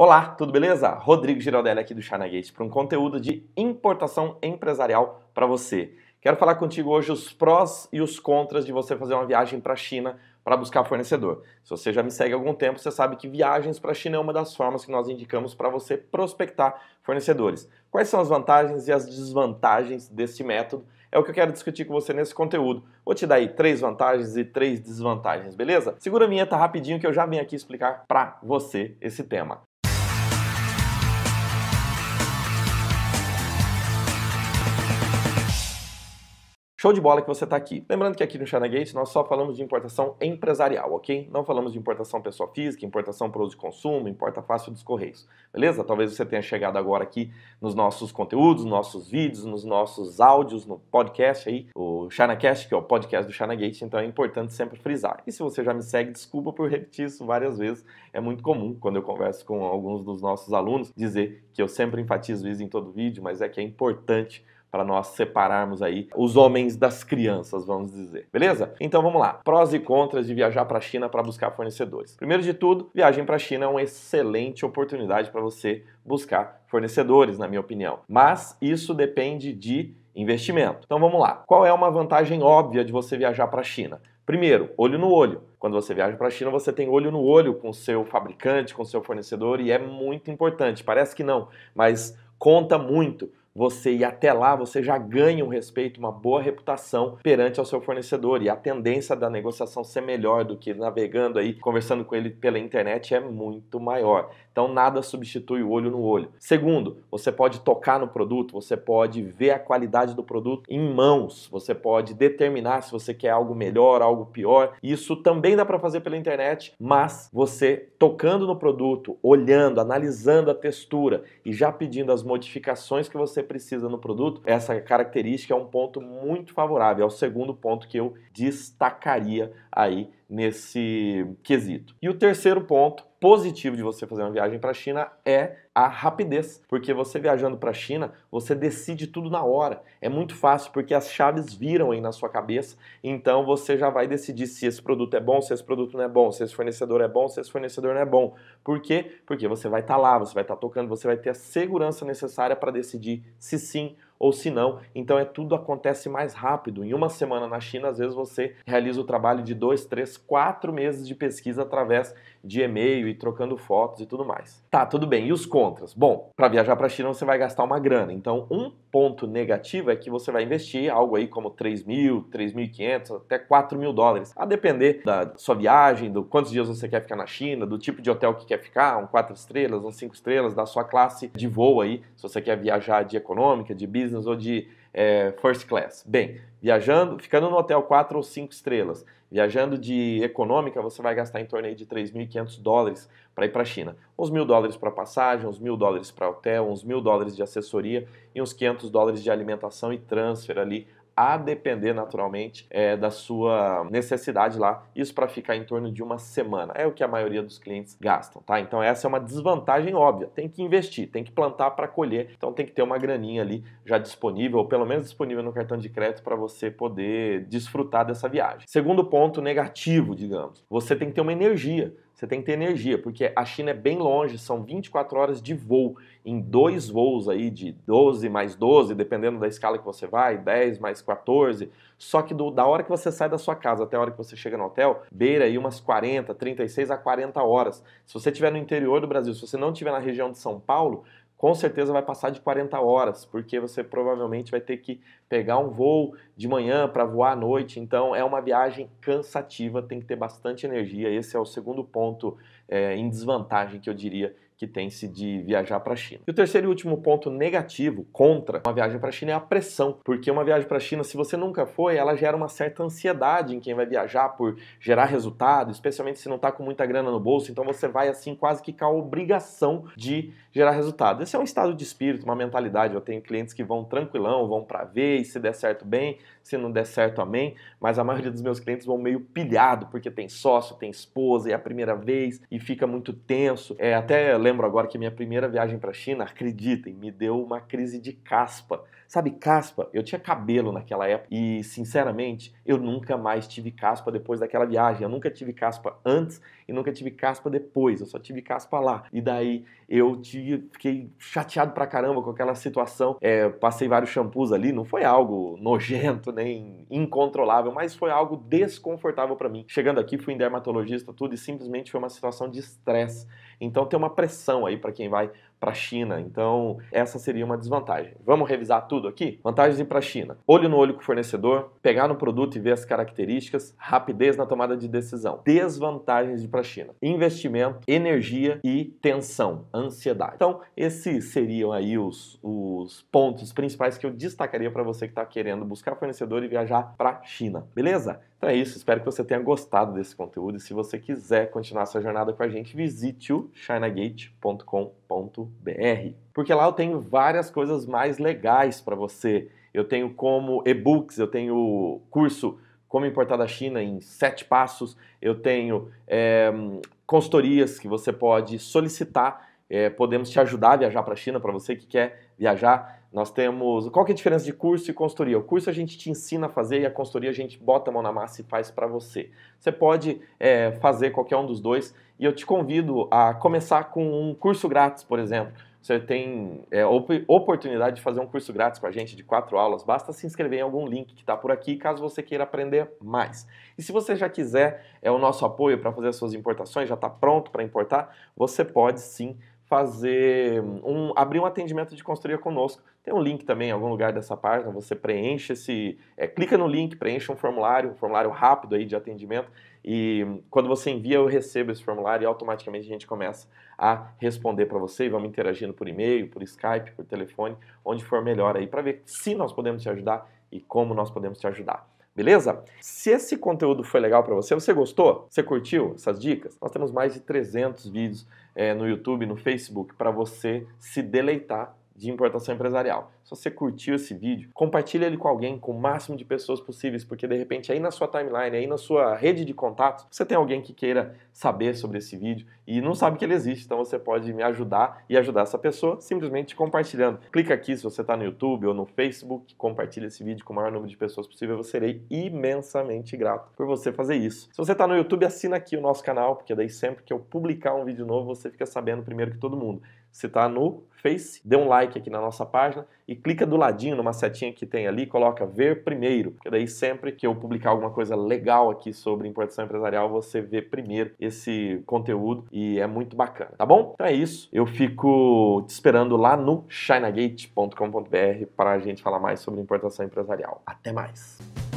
Olá, tudo beleza? Rodrigo Giraldelli aqui do China Gate para um conteúdo de importação empresarial para você. Quero falar contigo hoje os prós e os contras de você fazer uma viagem para a China para buscar fornecedor. Se você já me segue há algum tempo, você sabe que viagens para a China é uma das formas que nós indicamos para você prospectar fornecedores. Quais são as vantagens e as desvantagens desse método? É o que eu quero discutir com você nesse conteúdo. Vou te dar aí três vantagens e três desvantagens, beleza? Segura a vinheta rapidinho que eu já vim aqui explicar para você esse tema. Show de bola que você está aqui. Lembrando que aqui no ChinaGate nós só falamos de importação empresarial, ok? Não falamos de importação pessoa física, importação para uso de consumo, importa fácil dos correios, beleza? Talvez você tenha chegado agora aqui nos nossos conteúdos, nossos vídeos, nos nossos áudios, no podcast aí, o ChinaCast, que é o podcast do ChinaGate, então é importante sempre frisar. E se você já me segue, desculpa por repetir isso várias vezes, é muito comum quando eu converso com alguns dos nossos alunos dizer que eu sempre enfatizo isso em todo vídeo, mas é que é importante para nós separarmos aí os homens das crianças, vamos dizer. Beleza? Então vamos lá. Prós e contras de viajar para a China para buscar fornecedores. Primeiro de tudo, viagem para a China é uma excelente oportunidade para você buscar fornecedores, na minha opinião. Mas isso depende de investimento. Então vamos lá. Qual é uma vantagem óbvia de você viajar para a China? Primeiro, olho no olho. Quando você viaja para a China, você tem olho no olho com seu fabricante, com seu fornecedor e é muito importante. Parece que não, mas conta muito você e até lá você já ganha um respeito, uma boa reputação perante ao seu fornecedor e a tendência da negociação ser melhor do que navegando aí, conversando com ele pela internet é muito maior. Então nada substitui o olho no olho. Segundo, você pode tocar no produto, você pode ver a qualidade do produto em mãos, você pode determinar se você quer algo melhor, algo pior. Isso também dá para fazer pela internet, mas você tocando no produto, olhando, analisando a textura e já pedindo as modificações que você precisa no produto, essa característica é um ponto muito favorável. É o segundo ponto que eu destacaria aí nesse quesito. E o terceiro ponto positivo de você fazer uma viagem para a China é a rapidez, porque você viajando para a China, você decide tudo na hora. É muito fácil porque as chaves viram aí na sua cabeça, então você já vai decidir se esse produto é bom, se esse produto não é bom, se esse fornecedor é bom, se esse fornecedor não é bom. Por quê? Porque você vai estar tá lá, você vai estar tá tocando, você vai ter a segurança necessária para decidir se sim ou se não, então é tudo acontece mais rápido. Em uma semana na China, às vezes você realiza o trabalho de dois, três, quatro meses de pesquisa através de e-mail e trocando fotos e tudo mais. Tá, tudo bem. E os contras? Bom, para viajar para a China você vai gastar uma grana. Então, um ponto negativo é que você vai investir algo aí como 3 mil, 3.500, até 4 mil dólares, a depender da sua viagem, do quantos dias você quer ficar na China, do tipo de hotel que quer ficar, um 4 estrelas, um 5 estrelas, da sua classe de voo aí, se você quer viajar de econômica, de business business ou de é, first class. Bem, viajando, ficando no hotel 4 ou 5 estrelas, viajando de econômica, você vai gastar em torno aí de 3.500 dólares para ir para a China. Uns mil dólares para passagem, uns mil dólares para hotel, uns mil dólares de assessoria e uns 500 dólares de alimentação e transfer ali a depender naturalmente é, da sua necessidade lá, isso para ficar em torno de uma semana. É o que a maioria dos clientes gastam, tá? Então essa é uma desvantagem óbvia. Tem que investir, tem que plantar para colher, então tem que ter uma graninha ali já disponível, ou pelo menos disponível no cartão de crédito para você poder desfrutar dessa viagem. Segundo ponto negativo, digamos, você tem que ter uma energia você tem que ter energia, porque a China é bem longe, são 24 horas de voo, em dois voos aí de 12 mais 12, dependendo da escala que você vai, 10 mais 14. Só que do, da hora que você sai da sua casa até a hora que você chega no hotel, beira aí umas 40, 36 a 40 horas. Se você estiver no interior do Brasil, se você não estiver na região de São Paulo, com certeza vai passar de 40 horas, porque você provavelmente vai ter que pegar um voo de manhã para voar à noite. Então é uma viagem cansativa, tem que ter bastante energia. Esse é o segundo ponto é, em desvantagem que eu diria que tem-se de viajar para a China. E o terceiro e último ponto negativo contra uma viagem para a China é a pressão, porque uma viagem para a China, se você nunca foi, ela gera uma certa ansiedade em quem vai viajar por gerar resultado, especialmente se não está com muita grana no bolso, então você vai assim quase que com a obrigação de gerar resultado. Esse é um estado de espírito, uma mentalidade. Eu tenho clientes que vão tranquilão, vão para ver e se der certo bem, se não der certo, amém. Mas a maioria dos meus clientes vão meio pilhado, porque tem sócio, tem esposa, é a primeira vez e fica muito tenso. É até lembro agora que minha primeira viagem para a China, acreditem, me deu uma crise de caspa. Sabe, caspa? Eu tinha cabelo naquela época e, sinceramente, eu nunca mais tive caspa depois daquela viagem. Eu nunca tive caspa antes e nunca tive caspa depois. Eu só tive caspa lá. E daí eu tive, fiquei chateado pra caramba com aquela situação. É, passei vários shampoos ali, não foi algo nojento nem incontrolável, mas foi algo desconfortável para mim. Chegando aqui, fui em dermatologista, tudo e simplesmente foi uma situação de estresse. Então tem uma pressão aí para quem vai para a China. Então, essa seria uma desvantagem. Vamos revisar tudo aqui? Vantagens para a China. Olho no olho com o fornecedor, pegar no produto e ver as características, rapidez na tomada de decisão. Desvantagens de para a China. Investimento, energia e tensão, ansiedade. Então, esses seriam aí os, os pontos principais que eu destacaria para você que está querendo buscar fornecedor e viajar para China. Beleza? Então é isso, espero que você tenha gostado desse conteúdo e se você quiser continuar sua jornada com a gente, visite o chinagate.com.br porque lá eu tenho várias coisas mais legais para você. Eu tenho como e-books, eu tenho curso como importar da China em sete passos, eu tenho é, consultorias que você pode solicitar, é, podemos te ajudar a viajar para a China para você que quer viajar. Nós temos. Qual que é a diferença de curso e consultoria? O curso a gente te ensina a fazer e a consultoria a gente bota a mão na massa e faz para você. Você pode é, fazer qualquer um dos dois e eu te convido a começar com um curso grátis, por exemplo. Você tem é, op oportunidade de fazer um curso grátis com a gente de quatro aulas. Basta se inscrever em algum link que está por aqui, caso você queira aprender mais. E se você já quiser é, o nosso apoio para fazer as suas importações, já está pronto para importar, você pode sim fazer um abrir um atendimento de consultoria conosco. Tem um link também em algum lugar dessa página, você preenche esse. É, clica no link, preenche um formulário, um formulário rápido aí de atendimento. E quando você envia, eu recebo esse formulário e automaticamente a gente começa a responder para você e vamos interagindo por e-mail, por Skype, por telefone, onde for melhor aí, para ver se nós podemos te ajudar e como nós podemos te ajudar. Beleza? Se esse conteúdo foi legal para você, você gostou? Você curtiu essas dicas? Nós temos mais de 300 vídeos é, no YouTube, no Facebook, para você se deleitar de importação empresarial. Se você curtiu esse vídeo, compartilhe ele com alguém, com o máximo de pessoas possíveis, porque de repente aí na sua timeline, aí na sua rede de contatos, você tem alguém que queira saber sobre esse vídeo e não sabe que ele existe, então você pode me ajudar e ajudar essa pessoa simplesmente compartilhando. Clica aqui se você está no YouTube ou no Facebook, compartilha esse vídeo com o maior número de pessoas possível, eu serei imensamente grato por você fazer isso. Se você está no YouTube, assina aqui o nosso canal, porque daí sempre que eu publicar um vídeo novo, você fica sabendo primeiro que todo mundo se está no Face, dê um like aqui na nossa página e clica do ladinho numa setinha que tem ali, coloca ver primeiro, que daí sempre que eu publicar alguma coisa legal aqui sobre importação empresarial, você vê primeiro esse conteúdo e é muito bacana, tá bom? Então é isso, eu fico te esperando lá no chinagate.com.br para a gente falar mais sobre importação empresarial. Até mais!